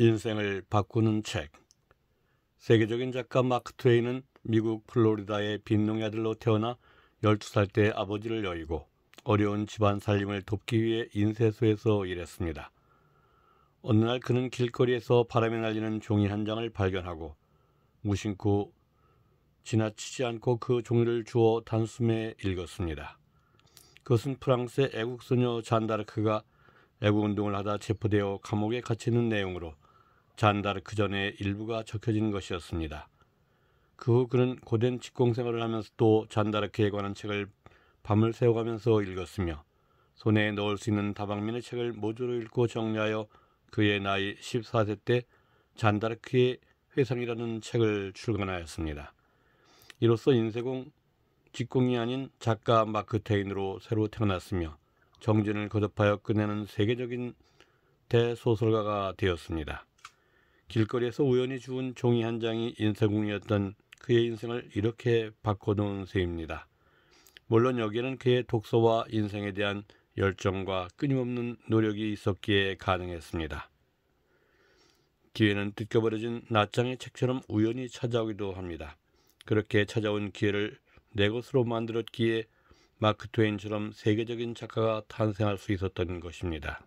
인생을 바꾸는 책 세계적인 작가 마크 트웨인은 미국 플로리다의 빈농의 들로 태어나 12살 때 아버지를 여의고 어려운 집안 살림을 돕기 위해 인쇄소에서 일했습니다. 어느 날 그는 길거리에서 바람에 날리는 종이 한 장을 발견하고 무심코 지나치지 않고 그 종이를 주워 단숨에 읽었습니다. 그것은 프랑스의 애국소녀 잔다르크가 애국운동을 하다 체포되어 감옥에 갇히는 내용으로 잔다르크 전에 일부가 적혀진 것이었습니다. 그 후 그는 고된 직공 생활을 하면서 도 잔다르크에 관한 책을 밤을 새워가면서 읽었으며 손에 넣을 수 있는 다방면의 책을 모조로 읽고 정리하여 그의 나이 14세 때 잔다르크의 회상이라는 책을 출간하였습니다. 이로써 인쇄공 직공이 아닌 작가 마크 테인으로 새로 태어났으며 정진을 거듭하여 끝내는 세계적인 대소설가가 되었습니다. 길거리에서 우연히 주운 종이 한 장이 인쇄궁이었던 그의 인생을 이렇게 바꿔놓은 셈입니다. 물론 여기에는 그의 독서와 인생에 대한 열정과 끊임없는 노력이 있었기에 가능했습니다. 기회는 뜯겨버려진 낮장의 책처럼 우연히 찾아오기도 합니다. 그렇게 찾아온 기회를 내 것으로 만들었기에 마크 트웨인처럼 세계적인 작가가 탄생할 수 있었던 것입니다.